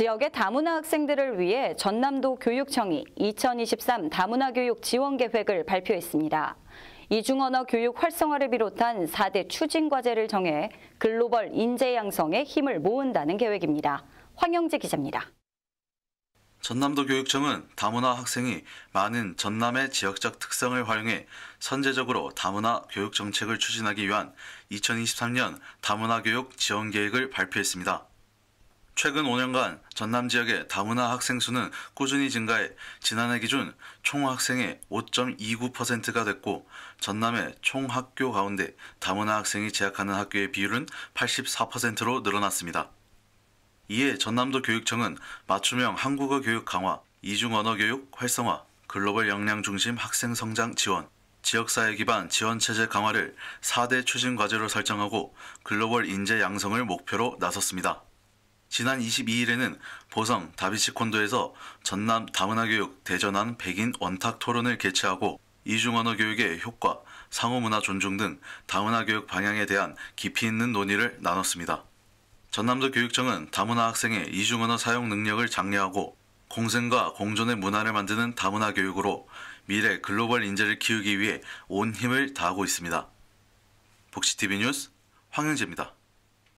지역의 다문화 학생들을 위해 전남도 교육청이 2023 다문화 교육 지원 계획을 발표했습니다. 이중언어 교육 활성화를 비롯한 4대 추진 과제를 정해 글로벌 인재 양성에 힘을 모은다는 계획입니다. 황영재 기자입니다. 전남도 교육청은 다문화 학생이 많은 전남의 지역적 특성을 활용해 선제적으로 다문화 교육 정책을 추진하기 위한 2023년 다문화 교육 지원 계획을 발표했습니다. 최근 5년간 전남 지역의 다문화 학생 수는 꾸준히 증가해 지난해 기준 총 학생의 5.29%가 됐고 전남의 총 학교 가운데 다문화 학생이 재학하는 학교의 비율은 84%로 늘어났습니다. 이에 전남도 교육청은 맞춤형 한국어 교육 강화, 이중 언어 교육 활성화, 글로벌 역량 중심 학생 성장 지원, 지역사회 기반 지원체제 강화를 4대 추진 과제로 설정하고 글로벌 인재 양성을 목표로 나섰습니다. 지난 22일에는 보성 다비치 콘도에서 전남 다문화 교육 대전안 백인 원탁 토론을 개최하고 이중 언어 교육의 효과, 상호 문화 존중 등 다문화 교육 방향에 대한 깊이 있는 논의를 나눴습니다. 전남도 교육청은 다문화 학생의 이중 언어 사용 능력을 장려하고 공생과 공존의 문화를 만드는 다문화 교육으로 미래 글로벌 인재를 키우기 위해 온 힘을 다하고 있습니다. 복지TV 뉴스 황영재입니다.